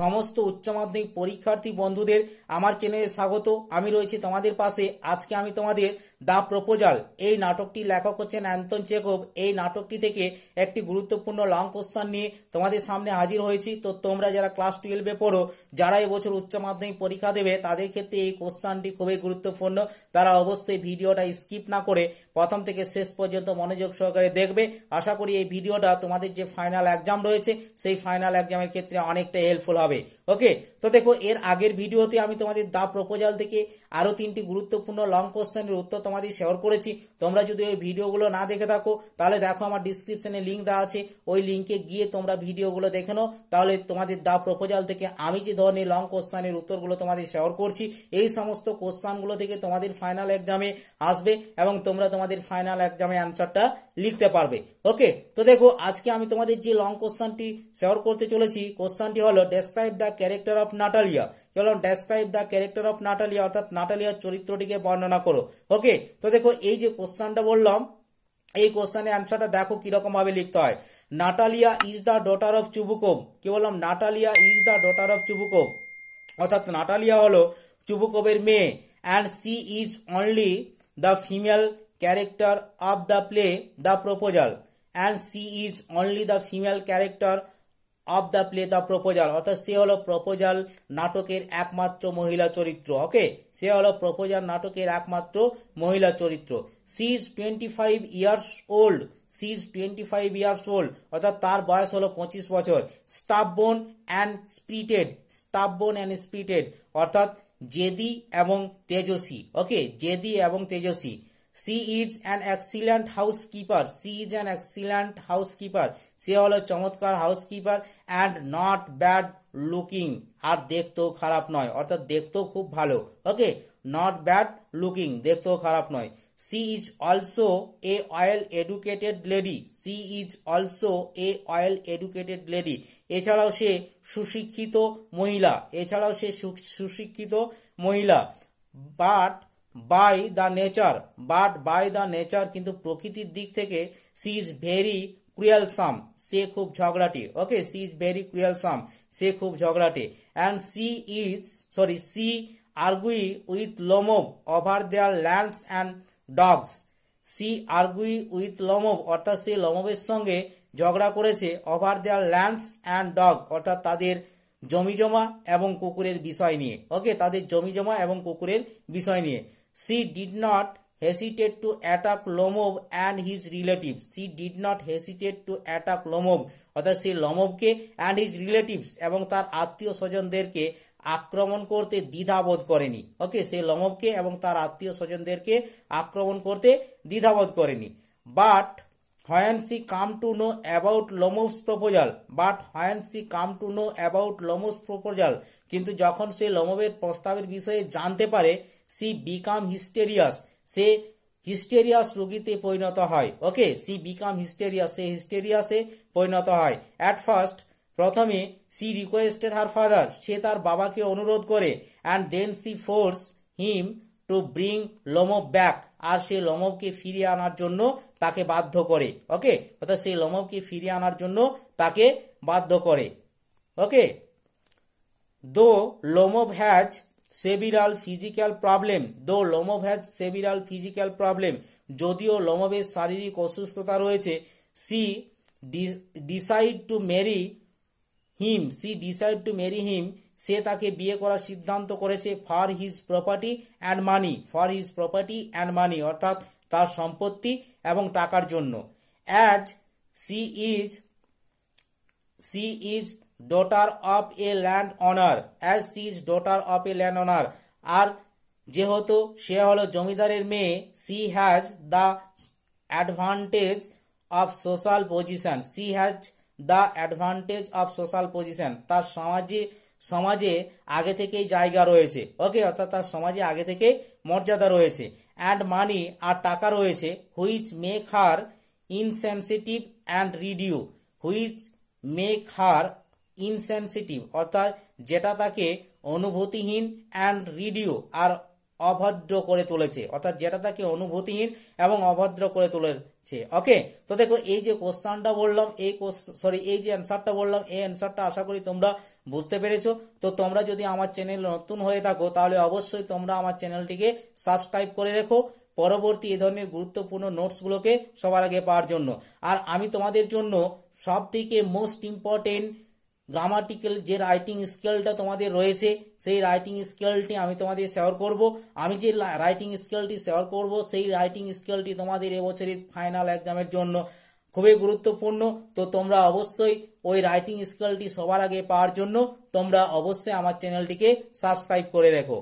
সমস্ত উচ্চ মাধ্যমিক পরীক্ষার্থী বন্ধুদের আমার চ্যানেলে স্বাগত আমি রয়েছি তোমাদের পাশে আজকে আমি তোমাদের দ্য প্রপোজাল এই নাটকটি লেখক হচ্ছেন অ্যান্তন চেকব এই নাটকটি থেকে একটি গুরুত্বপূর্ণ লং কোশ্চান নিয়ে তোমাদের সামনে হাজির হয়েছি তো তোমরা যারা ক্লাস টুয়েলভে পড়ো যারা এবছর উচ্চ মাধ্যমিক পরীক্ষা দেবে তাদের ক্ষেত্রে এই কোশ্চানটি খুবই গুরুত্বপূর্ণ তারা অবশ্যই ভিডিওটা স্কিপ না করে প্রথম থেকে শেষ পর্যন্ত মনোযোগ সহকারে দেখবে আশা করি এই ভিডিওটা তোমাদের যে ফাইনাল এক্সাম রয়েছে সেই ফাইনাল এক্সামের ক্ষেত্রে অনেকটা হেল্পফুল suave ওকে তো দেখো এর আগের ভিডিওতে আমি তোমাদের দা প্রপোজাল থেকে আরও তিনটি গুরুত্বপূর্ণ লং কোশ্চেনের উত্তর তোমাদের শেয়ার করেছি তোমরা যদি ওই ভিডিওগুলো না দেখে থাকো তাহলে দেখো আমার ডিসক্রিপশনে লিঙ্ক দেওয়া আছে ওই লিঙ্কে গিয়ে তোমরা ভিডিওগুলো দেখে নাও তাহলে তোমাদের দা প্রপোজাল থেকে আমি যে ধরনের লং কোশ্চানের উত্তরগুলো তোমাদের শেয়ার করছি এই সমস্ত কোশ্চানগুলো থেকে তোমাদের ফাইনাল এক্সামে আসবে এবং তোমরা তোমাদের ফাইনাল এক্সামে অ্যান্সারটা লিখতে পারবে ওকে তো দেখো আজকে আমি তোমাদের যে লং কোশ্চানটি শেয়ার করতে চলেছি কোশ্চানটি হলো describe the character of Natalia চলো describe the character of Natalia অর্থাৎ নাটালিয়ার চরিত্রটিকে বর্ণনা করো ওকে তো দেখো এই যে কোশ্চানটা বললাম এই কোশ্চানের অ্যান্সারটা দেখো কীরকমভাবে লিখতে হয় Natalia is the daughter of Chubukov কি বললাম Natalia is the daughter of Chubukov অর্থাৎ নাটালিয়া হলো চুবুকোবের মেয়ে and she is only the female character of the play the proposal and she is only the female character of the play the proposal অর্থাৎ সে হলো proposal নাটকের একমাত্র মহিলা চরিত্র ওকে সে হলো প্রপোজাল নাটকের একমাত্র মহিলা চরিত্র she is twenty five years old she is twenty five years old অর্থাৎ তার বয়স হলো পঁচিশ বছর স্টাফবোন অ্যান্ড স্প্রিটেড স্টাফবোন অ্যান্ড স্পিটেড অর্থাৎ জেদি এবং তেজস্বী ওকে জেদি এবং তেজস্বী she is an excellent housekeeper she is an excellent housekeeper সে হলো চমৎকার housekeeper and not bad looking আর দেখতেও খারাপ নয় অর্থাৎ দেখতেও খুব ভালো ওকে নট ব্যাড লুকিং দেখতেও খারাপ নয় she is also a well educated lady she is also a well educated lady এছাড়াও সে সুশিক্ষিত মহিলা এছাড়াও সে সুশিক্ষিত মহিলা but by the nature but by the nature কিন্তু প্রকৃতির দিক থেকে সি ইজ ভেরি ক্রুয়েল সে খুব ঝগড়াটি okay she is very cruel সে খুব ঝগড়াটি and she is sorry she argue with Lomov over their lands and dogs she argue with Lomov অর্থাৎ সে লোমোভের সঙ্গে ঝগড়া করেছে over their lands and dog অর্থাৎ তাদের জমিজমা এবং কুকুরের বিষয় নিয়ে ওকে তাদের জমিজমা এবং কুকুরের বিষয় নিয়ে She did not hesitate to attack Lomov and his relatives. She did not hesitate to attack Lomov অর্থাৎ সে লমভকে অ্যান্ড হিজ রিলেটিভস এবং তার আত্মীয় স্বজনদেরকে আক্রমণ করতে দ্বিধাবোধ করেনি ওকে সে লমভকে এবং তার আত্মীয় স্বজনদেরকে আক্রমণ করতে দ্বিধাবোধ করেনি but when she come to know about Lomov's proposal but when she come to know about Lomov's proposal কিন্তু যখন সে লমোভের প্রস্তাবের বিষয়ে জানতে পারে সি বিকাম হিস্টেরিয়াস সে হিস্টেরিয়াস রোগীতে পরিণত হয় ওকে সি বিকাম হিস্টেরিয়াস সে হিস্টেরিয়াসে পরিণত হয় অ্যাট ফার্স্ট প্রথমে সি রিকোয়েস্টেড হার ফাদার সে তার বাবাকে অনুরোধ করে and then she force him to bring Lomov back আর সে লমবকে ফিরিয়ে আনার জন্য তাকে বাধ্য করে ওকে অর্থাৎ সেই লমবকে ফিরিয়ে আনার জন্য তাকে বাধ্য করে okay though Lomov has several physical problem though Lomov has সেভিরাল physical problem যদিও লোমোভেজ শারীরিক অসুস্থতা রয়েছে she decide to marry him she decide to marry him সে তাকে বিয়ে করার সিদ্ধান্ত করেছে for his property and money for his property and money অর্থাৎ তার সম্পত্তি এবং টাকার জন্য as she is she is daughter of a land owner as she is daughter of a land owner আর যেহেতু সে হলো জমিদারের মেয়ে she has the advantage of social position she has the advantage of social position তার সমাজে সমাজে আগে থেকেই জায়গা রয়েছে ওকে অর্থাৎ তার সমাজে আগে থেকে মর্যাদা রয়েছে অ্যান্ড মানি আর টাকা রয়েছে which make her insensitive and rude which make her insensitive অর্থাৎ যেটা তাকে অনুভূতিহীন অ্যান্ড রিডিও আর অভদ্র করে তুলেছে অর্থাৎ যেটা তাকে অনুভূতিহীন এবং অভদ্র করে তুলেছে ওকে তো দেখো এই যে কোশ্চানটা বললাম এই সরি এই যে অ্যান্সারটা বললাম এই অ্যান্সারটা আশা করি তোমরা বুঝতে পেরেছো তো তোমরা যদি আমার চ্যানেল নতুন হয়ে থাকো তাহলে অবশ্যই তোমরা আমার চ্যানেলটিকে সাবস্ক্রাইব করে রেখো পরবর্তী এ ধরনের গুরুত্বপূর্ণ নোটসগুলোকে সবার আগে পাওয়ার জন্য আর আমি তোমাদের জন্য সব থেকে মোস্ট ইম্পর্টেন্ট গ্রামাটিক্যাল যে রাইটিং স্কেলটা তোমাদের রয়েছে সেই রাইটিং স্কেলটি আমি তোমাদের শেয়ার করব আমি যে রাইটিং স্কেলটি শেয়ার করব সেই রাইটিং স্কেলটি তোমাদের এবছরের ফাইনাল এক্সামের জন্য খুবই গুরুত্বপূর্ণ তো তোমরা অবশ্যই ওই রাইটিং স্কেলটি সবার আগে পাওয়ার জন্য তোমরা অবশ্যই আমার চ্যানেলটিকে সাবস্ক্রাইব করে রেখো